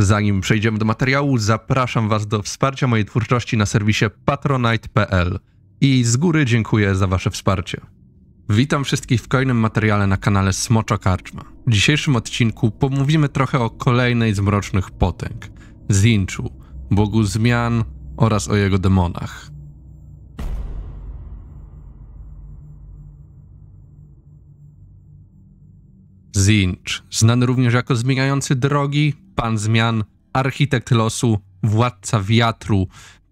Zanim przejdziemy do materiału, zapraszam Was do wsparcia mojej twórczości na serwisie patronite.pl i z góry dziękuję za Wasze wsparcie. Witam wszystkich w kolejnym materiale na kanale Smocza Karczma. W dzisiejszym odcinku pomówimy trochę o kolejnej z mrocznych potęg, Zinchu, bogu zmian oraz o jego demonach. Zinch, znany również jako zmieniający drogi, Pan Zmian, Architekt Losu, Władca Wiatru,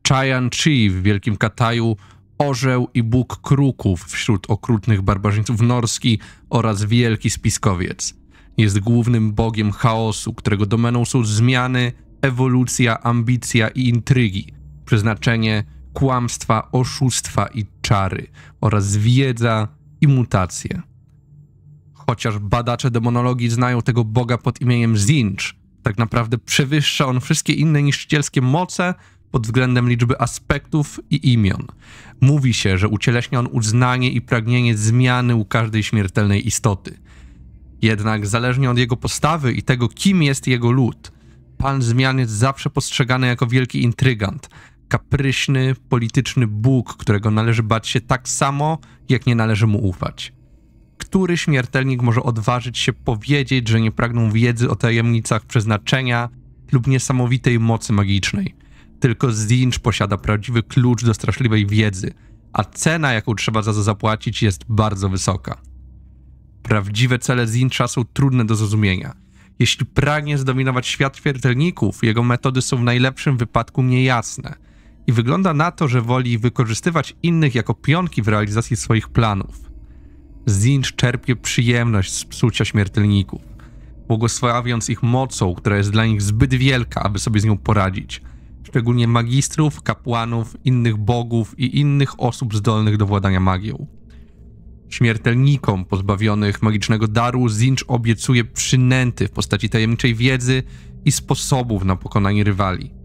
Chayan Chi w Wielkim Kataju, Orzeł i Bóg Kruków wśród okrutnych barbarzyńców Norski oraz Wielki Spiskowiec. Jest głównym bogiem chaosu, którego domeną są zmiany, ewolucja, ambicja i intrygi, przeznaczenie, kłamstwa, oszustwa i czary oraz wiedza i mutacje. Chociaż badacze demonologii znają tego boga pod imieniem Zinch, tak naprawdę przewyższa on wszystkie inne niszczycielskie moce pod względem liczby aspektów i imion. Mówi się, że ucieleśnia on uznanie i pragnienie zmiany u każdej śmiertelnej istoty. Jednak zależnie od jego postawy i tego, kim jest jego lud, pan zmian jest zawsze postrzegany jako wielki intrygant, kapryśny, polityczny bóg, którego należy bać się tak samo, jak nie należy mu ufać który śmiertelnik może odważyć się powiedzieć, że nie pragną wiedzy o tajemnicach przeznaczenia lub niesamowitej mocy magicznej. Tylko Zinch posiada prawdziwy klucz do straszliwej wiedzy, a cena, jaką trzeba za to zapłacić, jest bardzo wysoka. Prawdziwe cele Zincha są trudne do zrozumienia. Jeśli pragnie zdominować świat śmiertelników, jego metody są w najlepszym wypadku niejasne i wygląda na to, że woli wykorzystywać innych jako pionki w realizacji swoich planów. Zinch czerpie przyjemność z psucia śmiertelników, błogosławiąc ich mocą, która jest dla nich zbyt wielka, aby sobie z nią poradzić, szczególnie magistrów, kapłanów, innych bogów i innych osób zdolnych do władania magią. Śmiertelnikom pozbawionych magicznego daru Zinch obiecuje przynęty w postaci tajemniczej wiedzy i sposobów na pokonanie rywali.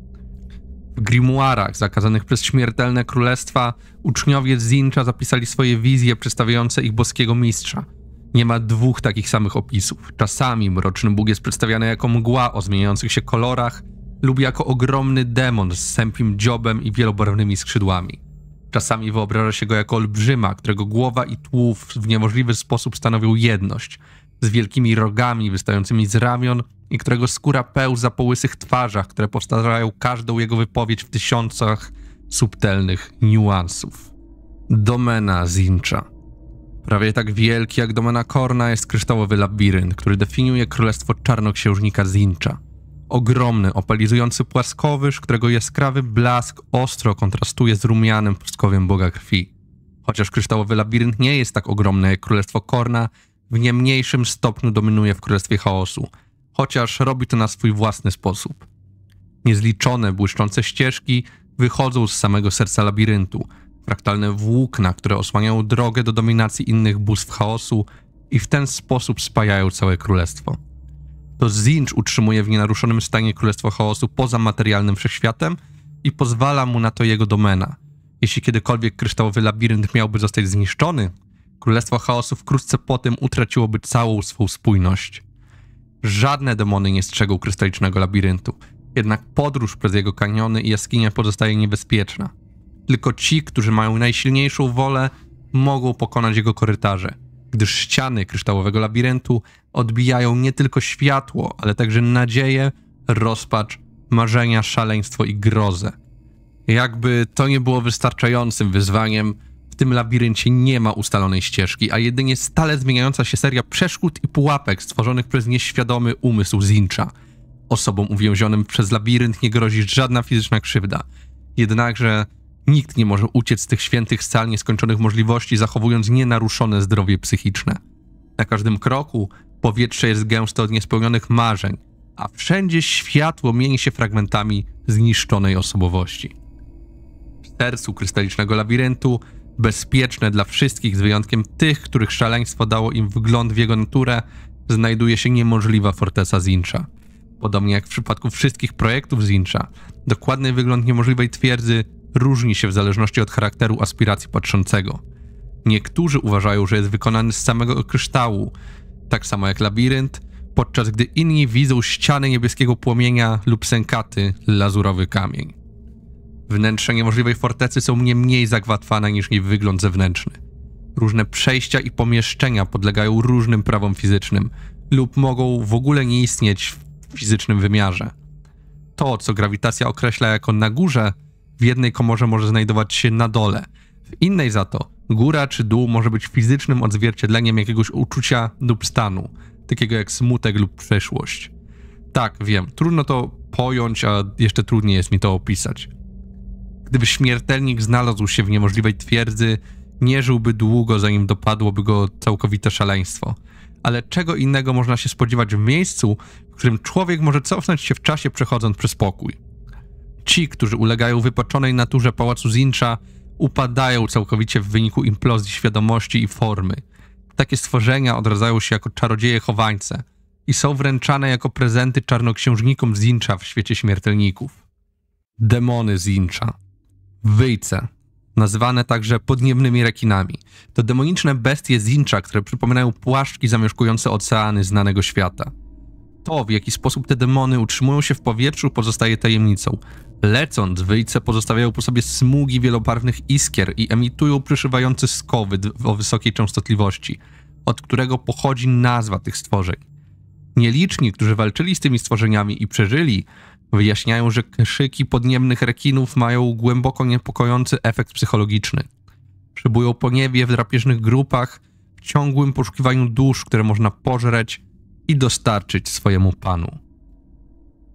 W grimuarach zakazanych przez śmiertelne królestwa uczniowie Zincha zapisali swoje wizje przedstawiające ich boskiego mistrza. Nie ma dwóch takich samych opisów. Czasami mroczny Bóg jest przedstawiany jako mgła o zmieniających się kolorach lub jako ogromny demon z sępim dziobem i wielobarwnymi skrzydłami. Czasami wyobraża się go jako olbrzyma, którego głowa i tłów w niemożliwy sposób stanowią jedność – z wielkimi rogami wystającymi z ramion i którego skóra pełza po łysych twarzach, które powtarzają każdą jego wypowiedź w tysiącach subtelnych niuansów. Domena Zincha. Prawie tak wielki jak domena Korna jest kryształowy labirynt, który definiuje królestwo czarnoksiężnika Zincha. Ogromny, opalizujący płaskowyż, którego jaskrawy blask ostro kontrastuje z rumianym pustkowiem Boga Krwi. Chociaż kryształowy labirynt nie jest tak ogromny jak królestwo Korna, w nie mniejszym stopniu dominuje w Królestwie Chaosu, chociaż robi to na swój własny sposób. Niezliczone, błyszczące ścieżki wychodzą z samego serca labiryntu, fraktalne włókna, które osłaniają drogę do dominacji innych bóstw chaosu i w ten sposób spajają całe królestwo. To Zinch utrzymuje w nienaruszonym stanie królestwo chaosu poza materialnym wszechświatem i pozwala mu na to jego domena. Jeśli kiedykolwiek kryształowy labirynt miałby zostać zniszczony, Królestwo Chaosu wkrótce potem utraciłoby całą swą spójność. Żadne demony nie strzegą krystalicznego labiryntu, jednak podróż przez jego kaniony i jaskinie pozostaje niebezpieczna. Tylko ci, którzy mają najsilniejszą wolę, mogą pokonać jego korytarze, gdyż ściany kryształowego labiryntu odbijają nie tylko światło, ale także nadzieję, rozpacz, marzenia, szaleństwo i grozę. Jakby to nie było wystarczającym wyzwaniem, tym labiryncie nie ma ustalonej ścieżki, a jedynie stale zmieniająca się seria przeszkód i pułapek stworzonych przez nieświadomy umysł Zincha. Osobom uwięzionym przez labirynt nie grozi żadna fizyczna krzywda. Jednakże nikt nie może uciec z tych świętych scal nieskończonych możliwości, zachowując nienaruszone zdrowie psychiczne. Na każdym kroku powietrze jest gęste od niespełnionych marzeń, a wszędzie światło mieni się fragmentami zniszczonej osobowości. W sercu krystalicznego labiryntu bezpieczne dla wszystkich, z wyjątkiem tych, których szaleństwo dało im wgląd w jego naturę, znajduje się niemożliwa fortesa Zincha. Podobnie jak w przypadku wszystkich projektów Zincha, dokładny wygląd niemożliwej twierdzy różni się w zależności od charakteru aspiracji patrzącego. Niektórzy uważają, że jest wykonany z samego kryształu, tak samo jak labirynt, podczas gdy inni widzą ściany niebieskiego płomienia lub sękaty lazurowy kamień. Wnętrze niemożliwej fortecy są mnie mniej zagwatwane niż jej wygląd zewnętrzny. Różne przejścia i pomieszczenia podlegają różnym prawom fizycznym lub mogą w ogóle nie istnieć w fizycznym wymiarze. To, co grawitacja określa jako na górze, w jednej komorze może znajdować się na dole, w innej za to góra czy dół może być fizycznym odzwierciedleniem jakiegoś uczucia lub stanu, takiego jak smutek lub przeszłość. Tak, wiem, trudno to pojąć, a jeszcze trudniej jest mi to opisać. Gdyby śmiertelnik znalazł się w niemożliwej twierdzy, nie żyłby długo, zanim dopadłoby go całkowite szaleństwo. Ale czego innego można się spodziewać w miejscu, w którym człowiek może cofnąć się w czasie, przechodząc przez pokój? Ci, którzy ulegają wypaczonej naturze pałacu Zincha, upadają całkowicie w wyniku implozji świadomości i formy. Takie stworzenia odradzają się jako czarodzieje chowańce i są wręczane jako prezenty czarnoksiężnikom Zincha w świecie śmiertelników. Demony Zincha wyjce, nazywane także podniebnymi rekinami. To demoniczne bestie zincza, które przypominają płaszczki zamieszkujące oceany znanego świata. To, w jaki sposób te demony utrzymują się w powietrzu, pozostaje tajemnicą. Lecąc, wyjce pozostawiają po sobie smugi wielobarwnych iskier i emitują przyszywający skowyt o wysokiej częstotliwości, od którego pochodzi nazwa tych stworzeń. Nieliczni, którzy walczyli z tymi stworzeniami i przeżyli, Wyjaśniają, że krzyki podniebnych rekinów mają głęboko niepokojący efekt psychologiczny. Szybują po niebie w drapieżnych grupach, w ciągłym poszukiwaniu dusz, które można pożreć i dostarczyć swojemu panu.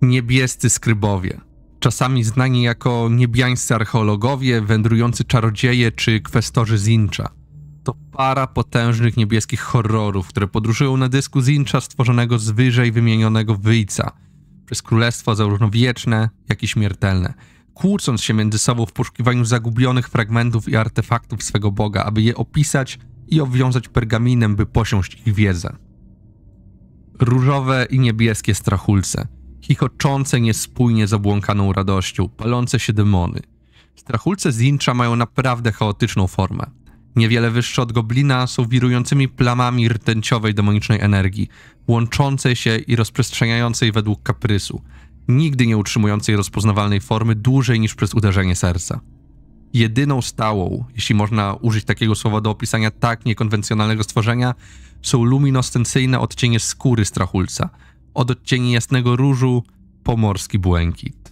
Niebiescy skrybowie, czasami znani jako niebiańscy archeologowie, wędrujący czarodzieje czy kwestorzy Zincza. To para potężnych niebieskich horrorów, które podróżują na dysku Zincza stworzonego z wyżej wymienionego wyjca – przez królestwo zarówno wieczne, jak i śmiertelne, kłócąc się między sobą w poszukiwaniu zagubionych fragmentów i artefaktów swego Boga, aby je opisać i obwiązać pergaminem, by posiąść ich wiedzę. Różowe i niebieskie strachulce, chichoczące niespójnie z obłąkaną radością, palące się demony. Strachulce z Incza mają naprawdę chaotyczną formę Niewiele wyższe od goblina są wirującymi plamami rtęciowej demonicznej energii, łączącej się i rozprzestrzeniającej według kaprysu, nigdy nie utrzymującej rozpoznawalnej formy dłużej niż przez uderzenie serca. Jedyną stałą, jeśli można użyć takiego słowa do opisania tak niekonwencjonalnego stworzenia, są luminoscencyjne odcienie skóry strachulca, od odcieni jasnego różu po morski błękit.